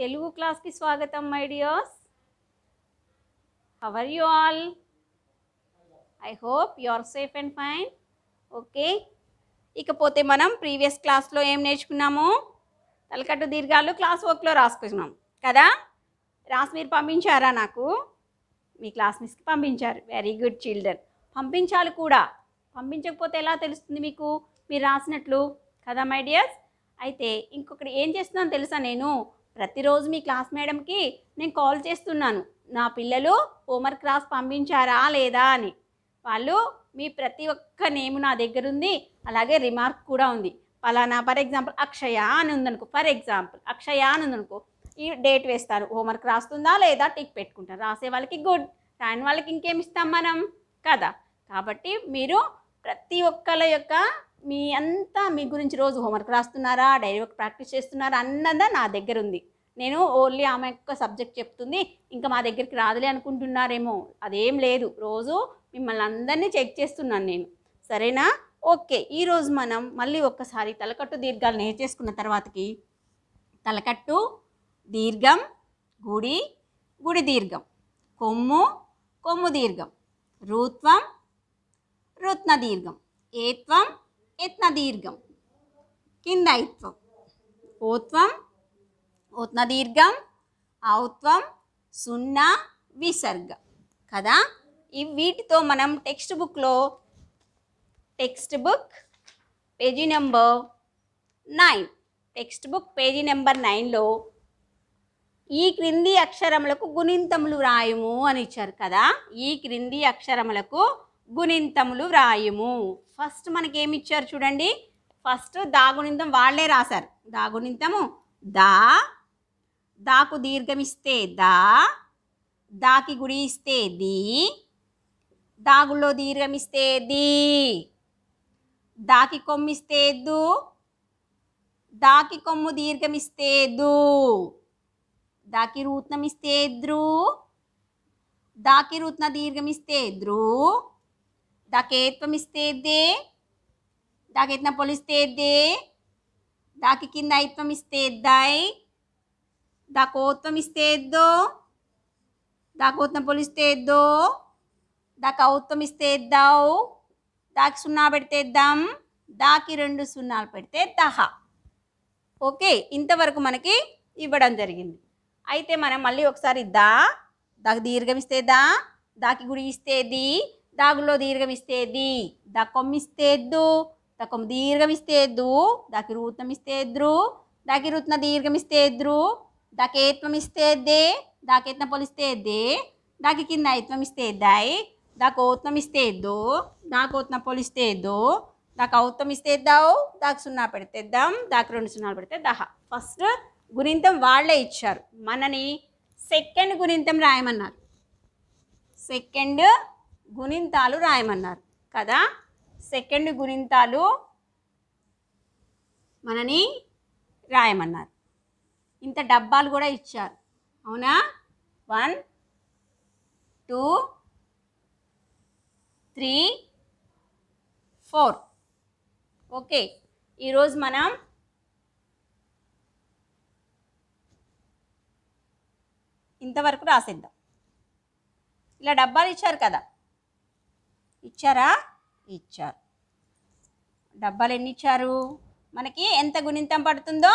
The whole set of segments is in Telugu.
తెలుగు క్లాస్కి స్వాగతం my dears how are you all I hope you are safe and fine okay ఇకపోతే మనం ప్రీవియస్ క్లాస్లో ఏం నేర్చుకున్నాము తలకట్టు దీర్ఘాలు క్లాస్ వర్క్లో రాసుకున్నాం కదా రాసి మీరు పంపించారా నాకు మీ క్లాస్ మిస్కి పంపించారు వెరీ గుడ్ చిల్డ్రన్ పంపించాలి కూడా పంపించకపోతే ఎలా తెలుస్తుంది మీకు మీరు రాసినట్లు కదా మై డియర్స్ అయితే ఇంకొకటి ఏం చేస్తున్నాను తెలుసా నేను ప్రతిరోజు మీ క్లాస్ మేడంకి నేను కాల్ చేస్తున్నాను నా పిల్లలు హోంవర్క్ క్లాస్ పంపించారా లేదా అని వాళ్ళు మీ ప్రతి ఒక్క నేమ్ నా దగ్గర ఉంది అలాగే రిమార్క్ కూడా ఉంది పలానా ఫర్ ఎగ్జాంపుల్ అక్షయ అని ఉందనుకో ఫర్ ఎగ్జాంపుల్ అక్షయ అని ఉందనుకో ఈ డేట్ వేస్తారు హోంవర్క్ రాస్తుందా లేదా టిక్ పెట్టుకుంటారు రాసే వాళ్ళకి గుడ్ రాని వాళ్ళకి ఇంకేమి ఇస్తాం మనం కదా కాబట్టి మీరు ప్రతి ఒక్కళ్ళ యొక్క మీ అంతా మీ గురించి రోజు హోంవర్క్ రాస్తున్నారా డైరీ ప్రాక్టీస్ చేస్తున్నారా అన్నదా నా దగ్గర ఉంది నేను ఓన్లీ ఆమె యొక్క సబ్జెక్ట్ చెప్తుంది ఇంకా మా దగ్గరికి రాదులే అనుకుంటున్నారేమో అదేం లేదు రోజు మిమ్మల్ని అందరినీ చెక్ చేస్తున్నాను నేను సరేనా ఓకే ఈరోజు మనం మళ్ళీ ఒక్కసారి తలకట్టు దీర్ఘాలు నేర్చేసుకున్న తర్వాతకి తలకట్టు దీర్ఘం గుడి గుడి దీర్ఘం కొమ్ము కొమ్ము దీర్ఘం రుత్వం రుత్న దీర్ఘం ఏత్వం ఎత్న దీర్ఘం కింద ఐత్వం ఓత్వం ఓత్న దీర్ఘం ఔత్వం సున్నా విసర్గ కదా ఈ వీటితో మనం టెక్స్ట్ బుక్లో text book page number nine text book page number నైన్లో ఈ క్రింది అక్షరములకు గుణింతములు రాయము అని ఇచ్చారు కదా ఈ క్రింది అక్షరములకు గుణింతములు వ్రాయము ఫస్ట్ మనకి ఏమి ఇచ్చారు చూడండి ఫస్ట్ దాగుణింతం వాళ్ళే రాశారు దాగుణింతము దా దాకు దీర్ఘమిస్తే దా దాకి గుడి ఇస్తే ది దాగులో దీర్ఘమిస్తే ది దాకి కొమ్మిస్తే దు దాకి కొమ్ము దీర్ఘమిస్తే దు దాకి రూత్నమిస్తే ద్రు దాకి రూత్న దీర్ఘమిస్తే ద్రు Dakit pamistede? Dakit na polistede? Daki kinait pamisteday? Dakot pamistedo? Dakot na polistedo? Dakaot pamistedaw? Daki సున్నా పెడితే దమ్ దాకి రెండు సున్నాలు పెడితే దహ ఓకే ఇంతవరకు మనకి ఇవ్వడం జరిగింది అయితే మనం మళ్ళీ ఒకసారి దా దాకి దీర్ఘమిస్తే దా దాకి గుడి ఇస్తే ది దాగులో దీర్ఘమిస్తేది దకొమ్మిస్తేద్దు దకొమ్మ దీర్ఘమిస్తేద్దు దకిరూత్నం ఇస్తేద్రు దకిరూత్న దీర్ఘమిస్తేద్రు దకేత్వం ఇస్తేద్దే దాకేత్న పొలిస్తేద్దే దాకి కింద ఐత్వం ఇస్తేద్దాయి దాకోత్వం దాకు దాకోత్న పొలిస్తేద్దో దాకు ఔత్వం ఇస్తేద్దావు దాకు సున్నా పెడితేద్దాం దాకు రెండు సున్నాలు పెడితే దహ ఫస్ట్ గురింతం వాళ్ళే ఇచ్చారు మనని సెకండ్ గురింతం రాయమన్నారు సెకండ్ గుణింతాలు రాయమన్నారు కదా సెకండ్ గుణింతాలు మనని రాయమన్నారు ఇంత డబ్బాలు కూడా ఇచ్చారు అవునా one two three four okay ఈరోజు మనం ఇంతవరకు రాసిద్దాం ఇలా డబ్బాలు ఇచ్చారు కదా ఇచ్చారా ఇచ్చారు డబ్బాలు ఎన్ని ఇచ్చారు మనకి ఎంత గుణింతం పడుతుందో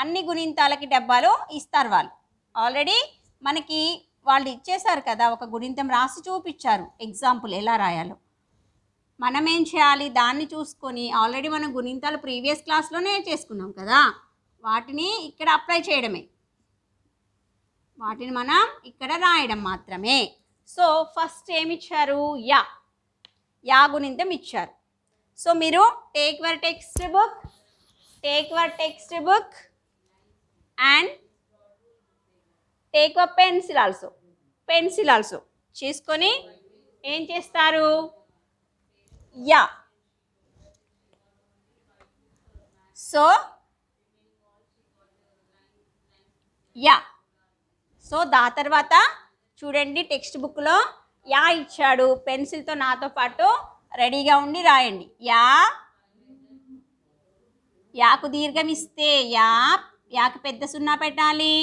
అన్ని గుణింతాలకి డబ్బాలు ఇస్తారు వాళ్ళు ఆల్రెడీ మనకి వాళ్ళు ఇచ్చేశారు కదా ఒక గుణింతం రాసి చూపించారు ఎగ్జాంపుల్ ఎలా రాయాలో మనం ఏం చేయాలి దాన్ని చూసుకొని ఆల్రెడీ మనం గుణింతాలు ప్రీవియస్ క్లాస్లోనే చేసుకున్నాం కదా వాటిని ఇక్కడ అప్లై చేయడమే వాటిని మనం ఇక్కడ రాయడం మాత్రమే సో ఫస్ట్ ఏమిచ్చారు యా యాగునింతం ఇచ్చారు సో మీరు take your text book take your text book and take your pencil also pencil also చేసుకొని ఏం చేస్తారు యా సో యా సో దా తర్వాత చూడండి టెక్స్ట్ బుక్లో యా ఇచ్చాడు పెన్సిల్తో నాతో పాటు రెడీగా ఉండి రాయండి యా యాకు దీర్ఘం ఇస్తే యా యాకి పెద్ద సున్నా పెట్టాలి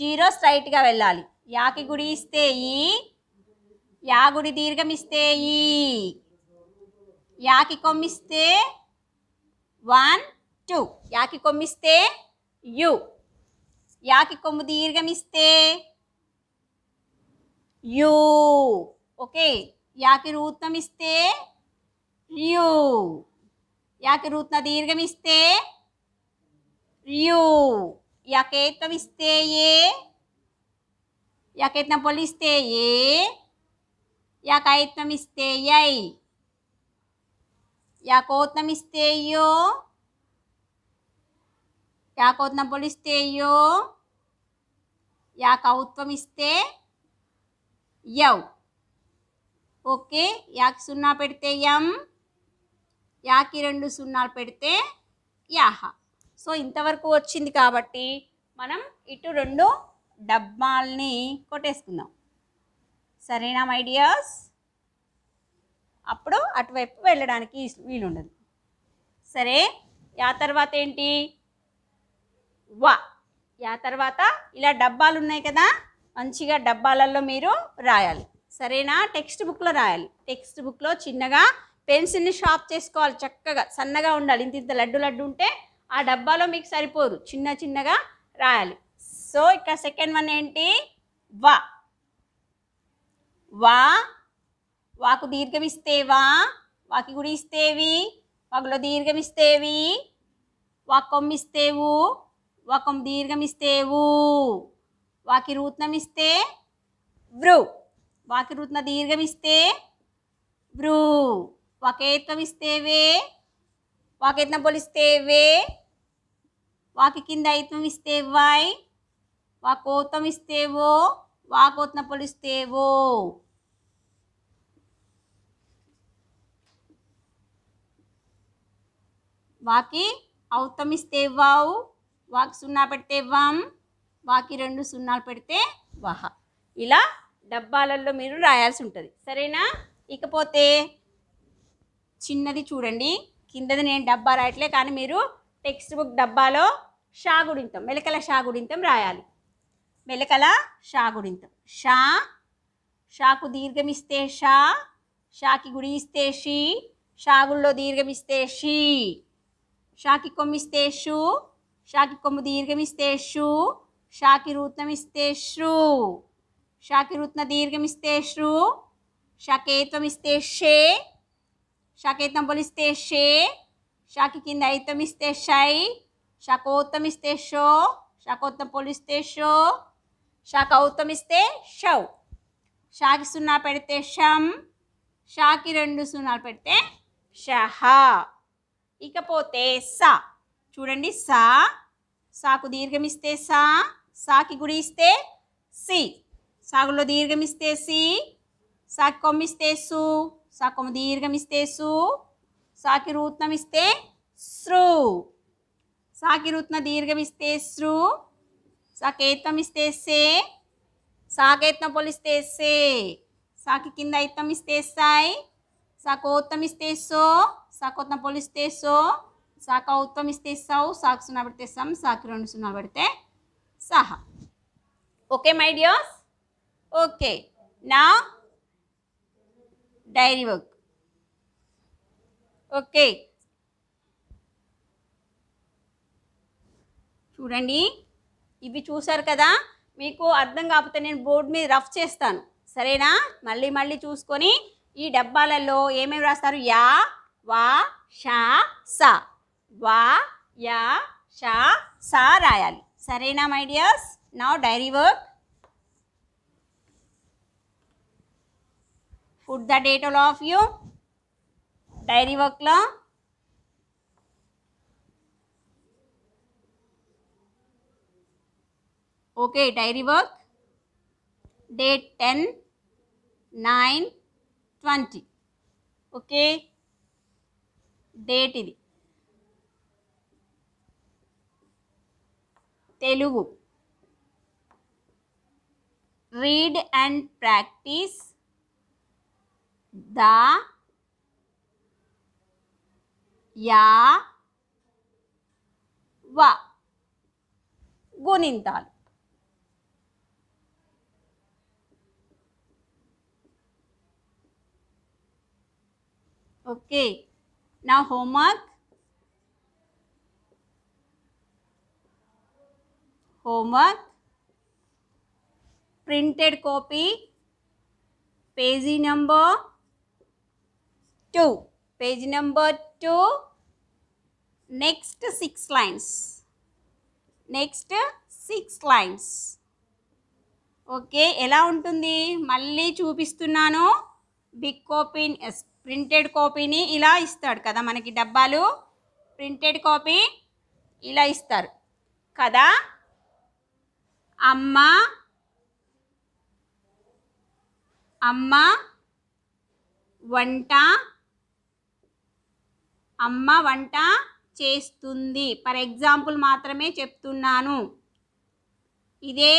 జీరో స్ట్రైట్గా వెళ్ళాలి యాకి గుడి ఇస్తే ఈ యా గుడి దీర్ఘం ఇస్తే ఈ యాకి కొమ్మిస్తే వన్ టూ యాకి కొమ్మిస్తే యు యాకి కొమ్ము దీర్ఘం ఇస్తే యూ ओके या कि रूत्नमस्ते या कि रूत्न दीर्घमस्ते याकेस्ते ये याकेत्न पोलिस्ते ये या कायत्नमस्ते यई या कोत्नमस्ते यो या कोत्न पोलिस्ते यो या कौत्वस्ते यऊ ఓకే యాకి సున్నా పెడితే ఎం యాకి రెండు సున్నాలు పెడితే యాహ సో ఇంతవరకు వచ్చింది కాబట్టి మనం ఇటు రెండు డబ్బాల్ని కొట్టేసుకుందాం సరేనా ఐడియాస్ అప్పుడు అటువైపు వెళ్ళడానికి వీలుండదు సరే యా తర్వాత ఏంటి వా యా తర్వాత ఇలా డబ్బాలు ఉన్నాయి కదా మంచిగా డబ్బాలలో మీరు రాయాలి సరేనా టెక్స్ట్ బుక్లో రాయాలి టెక్స్ట్ బుక్లో చిన్నగా పెన్సిల్ని షార్ప్ చేసుకోవాలి చక్కగా సన్నగా ఉండాలి ఇంత ఇంత లడ్డు లడ్డు ఉంటే ఆ డబ్బాలో మీకు సరిపోదు చిన్న చిన్నగా రాయాలి సో ఇక్కడ సెకండ్ వన్ ఏంటి వా వా వాకు దీర్ఘమిస్తే వా వాకి గుడి ఇస్తేవి వాకులో దీర్ఘమిస్తేవి వాకొమ్మిస్తేవు వాకొమ్మ దీర్ఘమిస్తేవు వాకి రూత్నం ఇస్తే వాకిరుత్న దీర్ఘం ఇస్తే బ్రూ వాకేత్వం ఇస్తే వే వాకేత్వం పోలిస్తే వే వాకి కింద ఐత్వం ఇస్తే వై వాకోత్వం ఇస్తే ఓ వాకోత్వం పోలిస్తే ఓ వాకి అవుతం ఇస్తే వావు వాకి సున్నా పెడితే వం వాకి రెండు సున్నాలు పెడితే వహ ఇలా డబ్బాలలో మీరు రాయాల్సి ఉంటుంది సరేనా ఇకపోతే చిన్నది చూడండి కిందది నేను డబ్బా రాయట్లే కానీ మీరు టెక్స్ట్ బుక్ డబ్బాలో షాగుడింతం మెలకల షాగుడింతం రాయాలి మెలకల షాగుడింతం షా షాకు దీర్ఘం ఇస్తే షా షాకి గుడి ఇస్తే షీ షాగుల్లో దీర్ఘం ఇస్తే షీ షాకి కొమ్మిస్తే షూ షాకి కొమ్ము దీర్ఘం ఇస్తే షూ షాకి రూత్నం ఇస్తే షూ షాకిరుత్న దీర్ఘమిస్తే శ్రు షకేత్వం ఇస్తే షే షకేత్వం పొలిస్తే షే షాకి కింద ఐత్వం ఇస్తే షై షకోత్తం ఇస్తే షో షకోత్తం పోలిస్తే షో షకౌత్తం ఇస్తే షౌ షాకి సున్నా పెడితే షం షాకి రెండు సున్నాలు పెడితే షహ ఇకపోతే సా చూడండి సా సాకు దీర్ఘమిస్తే సా సాకి గుడి ఇస్తే సి సాగులో దీర్ఘమిస్తేసి ఇస్తేసి సాకి కొమ్మ ఇస్తేసు సా కొమ్మ దీర్ఘం సాకి రూత్నం ఇస్తే సృ సాకి రూత్న దీర్ఘం ఇస్తే సృ సాకేతం ఇస్తే సే సే సాకి కింద ఇత్తం ఇస్తే సాయి సాకోత్తం ఇస్తే సో సాకోత్తం పోలిస్తే సో సాక ఉత్తం ఇస్తే సౌ సాకు సున్నా పెడితే సమ్ సాకి రెండు సున్నా పెడితే సహా ఓకే మై డియర్స్ ఓకే నా డైరీ వర్క్ ఓకే చూడండి ఇవి చూసారు కదా మీకు అర్థం కాకపోతే నేను బోర్డు మీద రఫ్ చేస్తాను సరేనా మళ్ళీ మళ్ళీ చూసుకొని ఈ డబ్బాలలో ఏమేమి రాస్తారు యా వా షా సా వా యా షా సా రాయాలి సరేనా మై డియర్స్ నా diary work Put the date all of you. Diary work la. Okay, diary work. Date 10, 9, 20. Okay. Date ఇది తెలుగు రీడ్ అండ్ द या व గుణింతాలు ఓకే నా homework homework printed copy page number two page number two next six lines next six lines okay ఎలా ఉంటుంది మళ్ళీ చూపిస్తున్నాను బిగ్ కాపీ ప్రింటెడ్ కాపీని ఇలా ఇస్తాడు కదా మనకి డబ్బాలు ప్రింటెడ్ కాపీ ఇలా ఇస్తారు కదా అమ్మ అమ్మ వంట అమ్మ వంట చేస్తుంది ఫర్ ఎగ్జాంపుల్ మాత్రమే చెప్తున్నాను ఇదే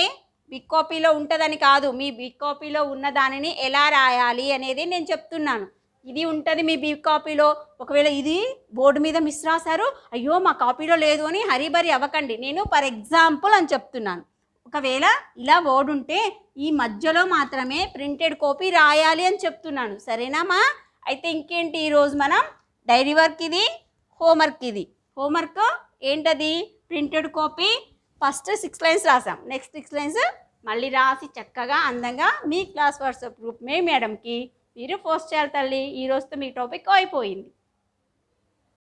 బిగ్ కాపీలో ఉంటుందని కాదు మీ బిగ్ కాపీలో ఉన్న దానిని ఎలా రాయాలి అనేది నేను చెప్తున్నాను ఇది ఉంటుంది మీ బిగ్ కాపీలో ఒకవేళ ఇది బోర్డు మీద మిస్ రాశారు అయ్యో మా కాపీలో లేదు అని హరిబరి అవ్వకండి నేను ఫర్ ఎగ్జాంపుల్ అని చెప్తున్నాను ఒకవేళ ఇలా బోర్డు ఉంటే ఈ మధ్యలో మాత్రమే ప్రింటెడ్ కాపీ రాయాలి అని చెప్తున్నాను సరేనామా అయితే ఇంకేంటి ఈరోజు మనం డైరీ వర్క్ ఇది హోంవర్క్ ఇది హోంవర్క్ ఏంటది printed copy first six lines రాసాం నెక్స్ట్ సిక్స్ లైన్స్ మళ్ళీ రాసి చక్కగా అందంగా మీ క్లాస్ వాట్సాప్ గ్రూప్ మే మేడంకి మీరు పోస్ట్ చేయాలి తల్లి ఈ రోజుతో మీ టాపిక్ అయిపోయింది